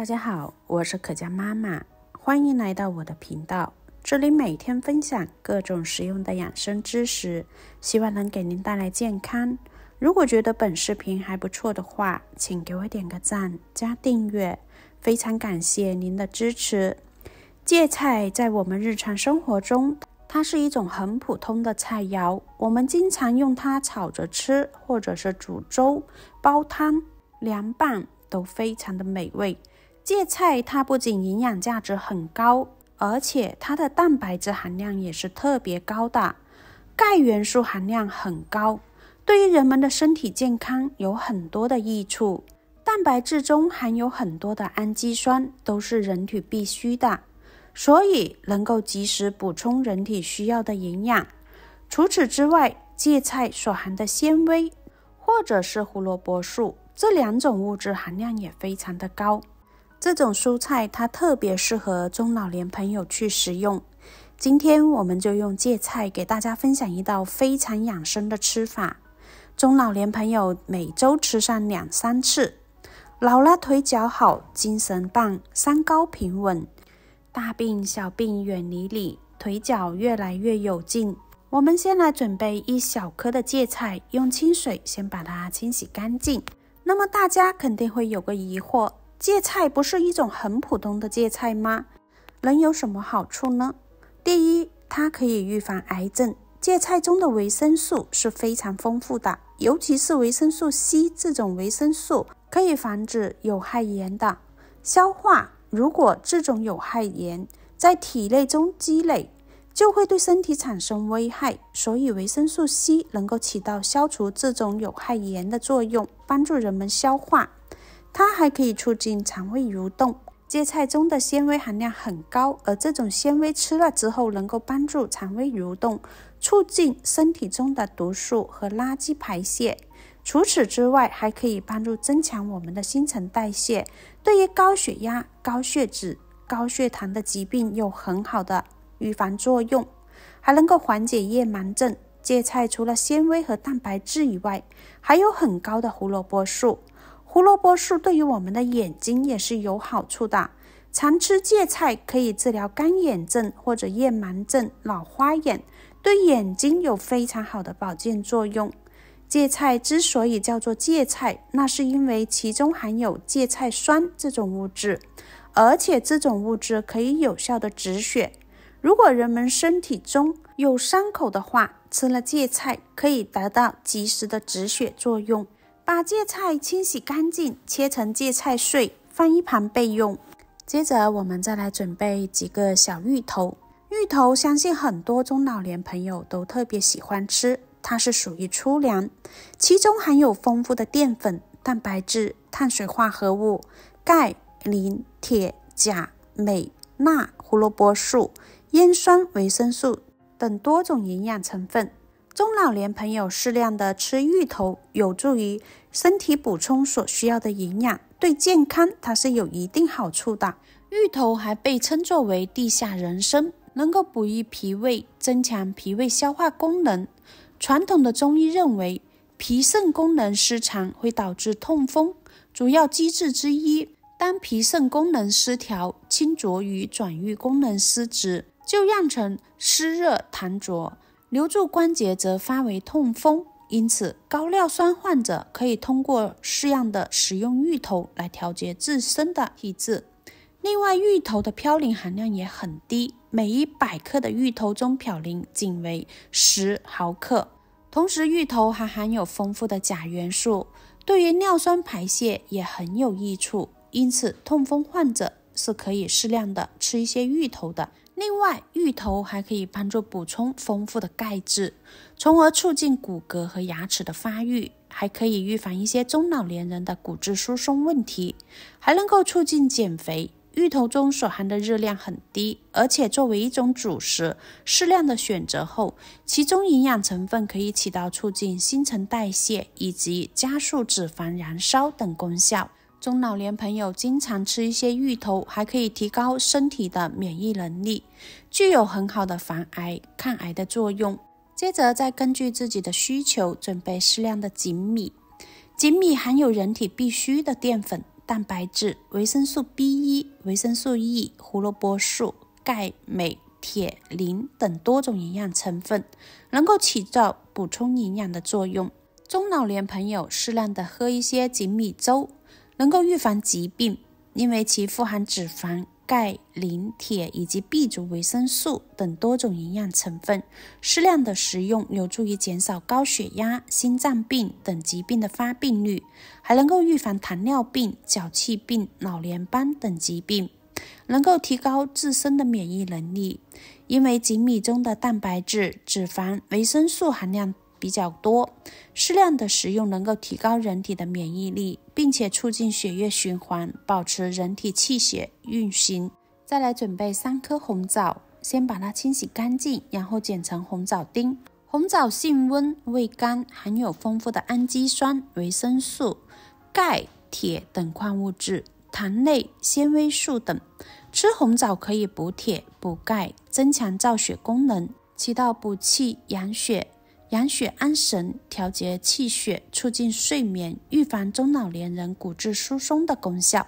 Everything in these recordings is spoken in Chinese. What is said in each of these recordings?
大家好，我是可嘉妈妈，欢迎来到我的频道。这里每天分享各种实用的养生知识，希望能给您带来健康。如果觉得本视频还不错的话，请给我点个赞加订阅，非常感谢您的支持。芥菜在我们日常生活中，它是一种很普通的菜肴，我们经常用它炒着吃，或者是煮粥、煲汤、凉拌，都非常的美味。芥菜它不仅营养价值很高，而且它的蛋白质含量也是特别高的，钙元素含量很高，对于人们的身体健康有很多的益处。蛋白质中含有很多的氨基酸，都是人体必需的，所以能够及时补充人体需要的营养。除此之外，芥菜所含的纤维或者是胡萝卜素这两种物质含量也非常的高。这种蔬菜它特别适合中老年朋友去食用。今天我们就用芥菜给大家分享一道非常养生的吃法。中老年朋友每周吃上两三次，老了腿脚好，精神棒，三高平稳，大病小病远离你，腿脚越来越有劲。我们先来准备一小颗的芥菜，用清水先把它清洗干净。那么大家肯定会有个疑惑。芥菜不是一种很普通的芥菜吗？能有什么好处呢？第一，它可以预防癌症。芥菜中的维生素是非常丰富的，尤其是维生素 C 这种维生素，可以防止有害盐的消化。如果这种有害盐在体内中积累，就会对身体产生危害。所以，维生素 C 能够起到消除这种有害盐的作用，帮助人们消化。它还可以促进肠胃蠕动。芥菜中的纤维含量很高，而这种纤维吃了之后能够帮助肠胃蠕动，促进身体中的毒素和垃圾排泄。除此之外，还可以帮助增强我们的新陈代谢，对于高血压、高血脂、高血糖的疾病有很好的预防作用，还能够缓解夜盲症。芥菜除了纤维和蛋白质以外，还有很高的胡萝卜素。胡萝卜素对于我们的眼睛也是有好处的。常吃芥菜可以治疗干眼症或者夜盲症、老花眼，对眼睛有非常好的保健作用。芥菜之所以叫做芥菜，那是因为其中含有芥菜酸这种物质，而且这种物质可以有效的止血。如果人们身体中有伤口的话，吃了芥菜可以得到及时的止血作用。把芥菜清洗干净，切成芥菜碎，放一旁备用。接着，我们再来准备几个小芋头。芋头，相信很多中老年朋友都特别喜欢吃。它是属于粗粮，其中含有丰富的淀粉、蛋白质、碳水化合物、钙、磷、铁、钾、镁、钠、胡萝卜素、烟酸、维生素等多种营养成分。中老年朋友适量的吃芋头，有助于。身体补充所需要的营养，对健康它是有一定好处的。芋头还被称作为地下人参，能够补益脾胃，增强脾胃消化功能。传统的中医认为，脾肾功能失常会导致痛风，主要机制之一，当脾肾功能失调，清浊与转运功能失职，就酿成湿热痰浊，留住关节则发为痛风。因此，高尿酸患者可以通过适量的食用芋头来调节自身的体质。另外，芋头的嘌呤含量也很低，每一百克的芋头中嘌呤仅为十毫克。同时，芋头还含有丰富的钾元素，对于尿酸排泄也很有益处。因此，痛风患者是可以适量的吃一些芋头的。另外，芋头还可以帮助补充丰富的钙质，从而促进骨骼和牙齿的发育，还可以预防一些中老年人的骨质疏松问题，还能够促进减肥。芋头中所含的热量很低，而且作为一种主食，适量的选择后，其中营养成分可以起到促进新陈代谢以及加速脂肪燃烧等功效。中老年朋友经常吃一些芋头，还可以提高身体的免疫能力，具有很好的防癌抗癌的作用。接着再根据自己的需求准备适量的粳米。粳米含有人体必需的淀粉、蛋白质、维生素 B 一、维生素 E、胡萝卜素、钙、镁、铁、磷等多种营养成分，能够起到补充营养的作用。中老年朋友适量的喝一些粳米粥。能够预防疾病，因为其富含脂肪、钙、磷、铁以及 B 族维生素等多种营养成分。适量的食用有助于减少高血压、心脏病等疾病的发病率，还能够预防糖尿病、脚气病、老年斑等疾病，能够提高自身的免疫能力。因为锦米中的蛋白质、脂肪、维生素含量。比较多，适量的食用能够提高人体的免疫力，并且促进血液循环，保持人体气血运行。再来准备三颗红枣，先把它清洗干净，然后剪成红枣丁。红枣性温，味甘，含有丰富的氨基酸、维生素、钙、铁等矿物质、糖类、纤维素等。吃红枣可以补铁、补钙，增强造血功能，起到补气养血。养血安神，调节气血，促进睡眠，预防中老年人骨质疏松的功效。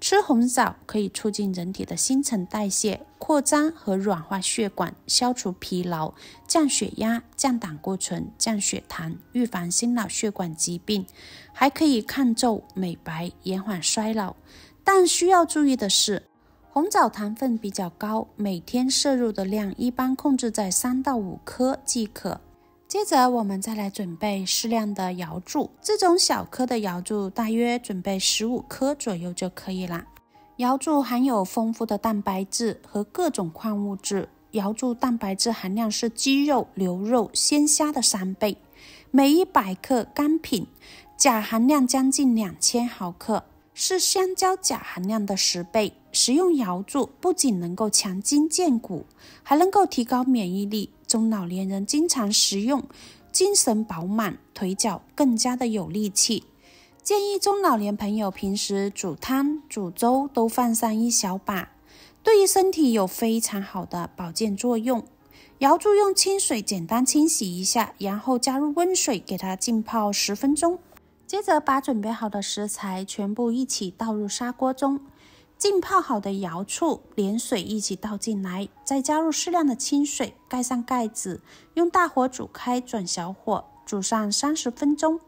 吃红枣可以促进人体的新陈代谢，扩张和软化血管，消除疲劳，降血压，降胆固醇，降血糖，预防心脑血管疾病，还可以抗皱、美白、延缓衰老。但需要注意的是，红枣糖分比较高，每天摄入的量一般控制在三到五颗即可。接着，我们再来准备适量的瑶柱。这种小颗的瑶柱，大约准备十五颗左右就可以了。瑶柱含有丰富的蛋白质和各种矿物质，瑶柱蛋白质含量是鸡肉、牛肉、鲜虾的三倍。每一百克干品，钾含量将近两千毫克，是香蕉钾含量的十倍。食用瑶柱不仅能够强筋健骨，还能够提高免疫力。中老年人经常食用，精神饱满，腿脚更加的有力气。建议中老年朋友平时煮汤、煮粥都放上一小把，对于身体有非常好的保健作用。瑶柱用清水简单清洗一下，然后加入温水给它浸泡十分钟，接着把准备好的食材全部一起倒入砂锅中。浸泡好的瑶醋连水一起倒进来，再加入适量的清水，盖上盖子，用大火煮开，转小火煮上三十分钟。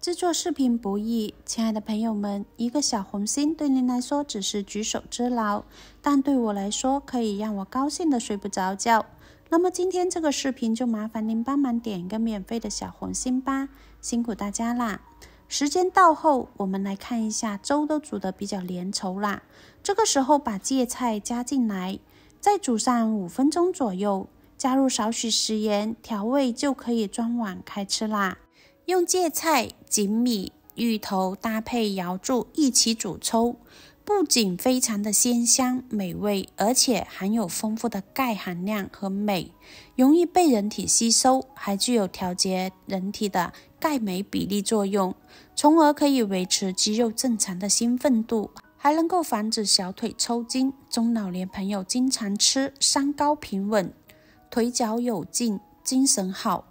制作视频不易，亲爱的朋友们，一个小红心对您来说只是举手之劳，但对我来说可以让我高兴的睡不着觉。那么今天这个视频就麻烦您帮忙点一个免费的小红心吧，辛苦大家啦！时间到后，我们来看一下粥都煮得比较粘稠啦。这个时候把芥菜加进来，再煮上五分钟左右，加入少许食盐调味，就可以装碗开吃啦。用芥菜、粳米、芋头搭配瑶柱一起煮粥。不仅非常的鲜香美味，而且含有丰富的钙含量和镁，容易被人体吸收，还具有调节人体的钙镁比例作用，从而可以维持肌肉正常的兴奋度，还能够防止小腿抽筋。中老年朋友经常吃，三高平稳，腿脚有劲，精神好。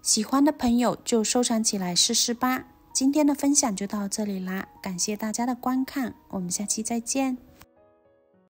喜欢的朋友就收藏起来试试吧。今天的分享就到这里啦，感谢大家的观看，我们下期再见。